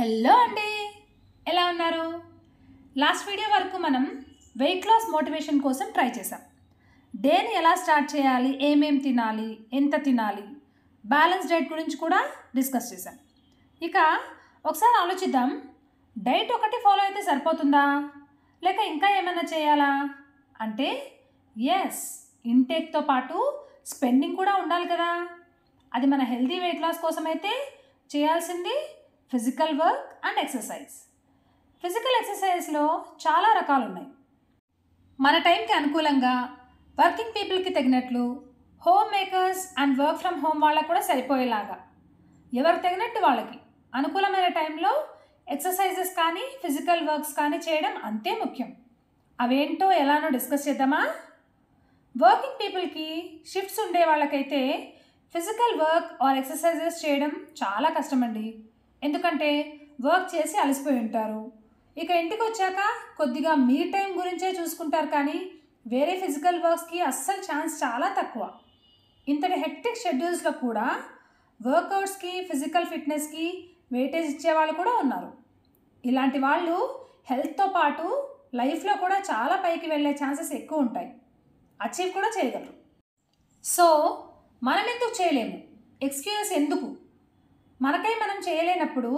hello అండి ఎలా ఉన్నారు లాస్ట్ వీడియో వరకు మనం వెయిట్ లాస్ మోటివేషన్ కోసం ట్రై చేసాం డేని ఎలా స్టార్ట్ చేయాలి ఏమేం తినాలి ఎంత తినాలి బ్యాలెన్స్ డైట్ గురించి కూడా డిస్కస్ చేసాం ఇక ఒకసారి ఆలోచిద్దాం డైట్ ఒకటి ఫాలో అయితే సరిపోతుందా లేక ఇంకా ఏమైనా చేయాలా అంటే ఎస్ ఇంటేక్తో పాటు స్పెండింగ్ కూడా ఉండాలి కదా అది మన హెల్దీ వెయిట్ లాస్ కోసం అయితే చేయాల్సింది physical work and exercise physical ఎక్సర్సైజ్లో చాలా రకాలు ఉన్నాయి మన టైంకి అనుకూలంగా వర్కింగ్ పీపుల్కి తగినట్లు homemakers and work from home వాళ్ళకు కూడా సరిపోయేలాగా ఎవరు తగినట్టు వాళ్ళకి అనుకూలమైన టైంలో ఎక్సర్సైజెస్ కానీ ఫిజికల్ వర్క్స్ కానీ చేయడం అంతే ముఖ్యం అవేంటో ఎలానో డిస్కస్ చేద్దామా వర్కింగ్ పీపుల్కి షిఫ్ట్స్ ఉండే వాళ్ళకైతే ఫిజికల్ వర్క్ ఆర్ ఎక్సర్సైజెస్ చేయడం చాలా కష్టమండి ఎందుకంటే వర్క్ చేసి అలసిపోయి ఉంటారు ఇక ఇంటికి వచ్చాక కొద్దిగా మీ టైం గురించే చూసుకుంటారు కానీ వేరే ఫిజికల్ వర్క్స్కి అస్సలు ఛాన్స్ చాలా తక్కువ ఇంతటి హెక్టిక్ షెడ్యూల్స్లో కూడా వర్కౌట్స్కి ఫిజికల్ ఫిట్నెస్కి వెయిటేజ్ ఇచ్చే వాళ్ళు కూడా ఉన్నారు ఇలాంటి వాళ్ళు హెల్త్తో పాటు లైఫ్లో కూడా చాలా పైకి వెళ్ళే ఛాన్సెస్ ఎక్కువ ఉంటాయి అచీవ్ కూడా చేయగలరు సో మనం ఎందుకు చేయలేము ఎక్స్క్యూజెస్ ఎందుకు మనకై మనం చేయలేనప్పుడు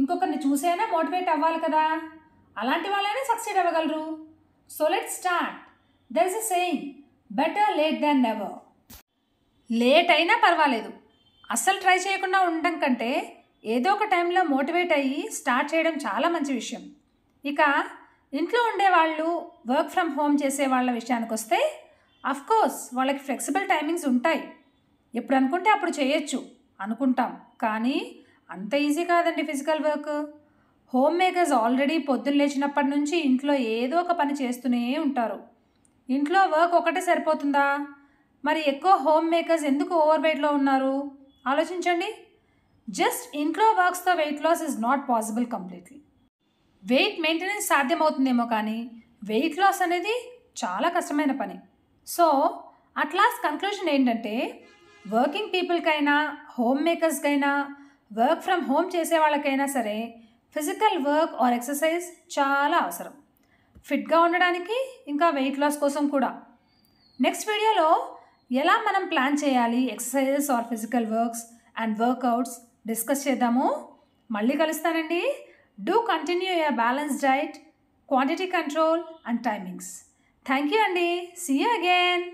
ఇంకొకరిని చూసైనా మోటివేట్ అవ్వాలి కదా అలాంటి వాళ్ళైనా సక్సెడ్ అవ్వగలరు so let start there is a better late than never late అయినా పర్వాలేదు అస్సలు ట్రై చేయకుండా ఉండడం కంటే ఏదో ఒక టైంలో మోటివేట్ అయ్యి స్టార్ట్ చేయడం చాలా మంచి విషయం ఇక ఇంట్లో ఉండేవాళ్ళు వర్క్ ఫ్రమ్ హోమ్ చేసే వాళ్ళ విషయానికి వస్తే అఫ్కోర్స్ వాళ్ళకి ఫ్లెక్సిబుల్ టైమింగ్స్ ఉంటాయి ఎప్పుడు అనుకుంటే అప్పుడు చేయొచ్చు అనుకుంటాం కానీ అంత ఈజీ కాదండి physical work homemakers already పొద్దున్న లేచినప్పటి నుంచి ఇంట్లో ఏదో ఒక పని చేస్తూనే ఉంటారు ఇంట్లో వర్క్ ఒకటే సరిపోతుందా మరి ఎక్కువ హోమ్ మేకర్స్ ఎందుకు ఓవర్ వెయిట్లో ఉన్నారు ఆలోచించండి జస్ట్ ఇంట్లో వర్క్స్తో weight loss is not possible completely weight maintenance సాధ్యమవుతుందేమో కానీ వెయిట్ లాస్ అనేది చాలా కష్టమైన పని సో అట్లాస్ట్ లాస్ట్ కన్క్లూజన్ ఏంటంటే వర్కింగ్ పీపుల్కైనా హోమ్ మేకర్స్కైనా వర్క్ ఫ్రమ్ హోమ్ చేసే వాళ్ళకైనా సరే ఫిజికల్ వర్క్ ఆర్ ఎక్సర్సైజ్ చాలా అవసరం ఫిట్గా ఉండడానికి ఇంకా వెయిట్ లాస్ కోసం కూడా నెక్స్ట్ వీడియోలో ఎలా మనం ప్లాన్ చేయాలి exercises or physical works and workouts discuss చేద్దాము మళ్ళీ కలుస్తానండి do continue your balance diet quantity control and timings thank you అండి సీ యూ అగైన్